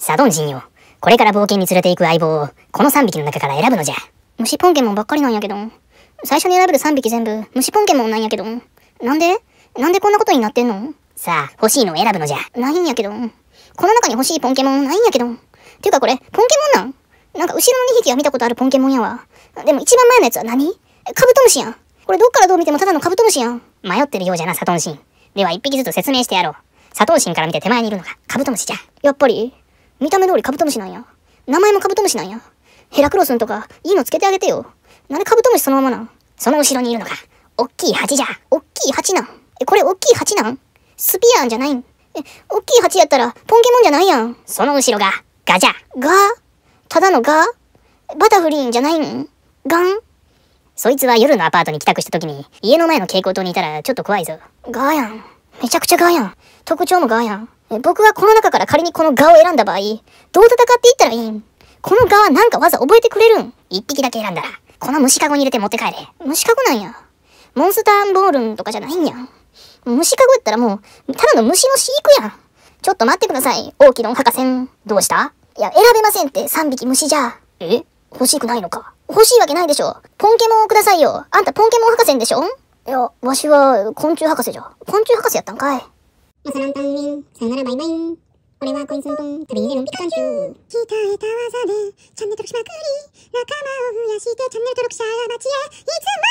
サドン人よ。これから冒険に連れて行く相棒を、この3匹の中から選ぶのじゃ。虫ポンケモンばっかりなんやけど。最初に選べる3匹全部、虫ポンケモンなんやけど。なんでなんでこんなことになってんのさあ、欲しいのを選ぶのじゃ。ないんやけど。この中に欲しいポンケモンないんやけど。ていうかこれ、ポンケモンなんなんか後ろの2匹は見たことあるポンケモンやわ。でも一番前のやつは何カブトムシやん。これどっからどう見てもただのカブトムシやん。迷ってるようじゃな、サトンシン。では1匹ずつ説明してやろう。サトンシンから見て手前にいるのがカブトムシじゃ。やっぱり見た目通りカブトムシなんや。名前もカブトムシなんや。ヘラクロスんとか、いいのつけてあげてよ。なんでカブトムシそのままなんその後ろにいるのか。おっきい蜂じゃ。おっきい蜂なん。え、これおっきい蜂なんスピアンじゃないん。え、おっきい蜂やったら、ポンケモンじゃないやん。その後ろが、ガじゃ。ガただのガバタフリーンじゃないんガンそいつは夜のアパートに帰宅した時に、家の前の蛍光灯にいたらちょっと怖いぞ。ガーやん。めちゃくちゃガーやん。特徴もガーやん。僕がこの中から仮にこのガを選んだ場合、どう戦っていったらいいんこのガはなんかわざ覚えてくれるん一匹だけ選んだら、この虫かごに入れて持って帰れ。虫かごなんや。モンスターボールンとかじゃないんや。虫かごやったらもう、ただの虫の飼育やん。ちょっと待ってください、大木の博士ん。どうしたいや、選べませんって、3匹虫じゃ。え欲しくないのか。欲しいわけないでしょ。ポンケモンをくださいよ。あんたポンケモン博士んでしょいや、わしは昆虫博士じゃ。昆虫博士やったんかい。朝ランタンウィン、さよならバイバイン。こはコインソントン、旅に出るピカチュ鍛えた技で、チャンネル登録しまくり、仲間を増やして、チャンネル登録者が街へ、いつも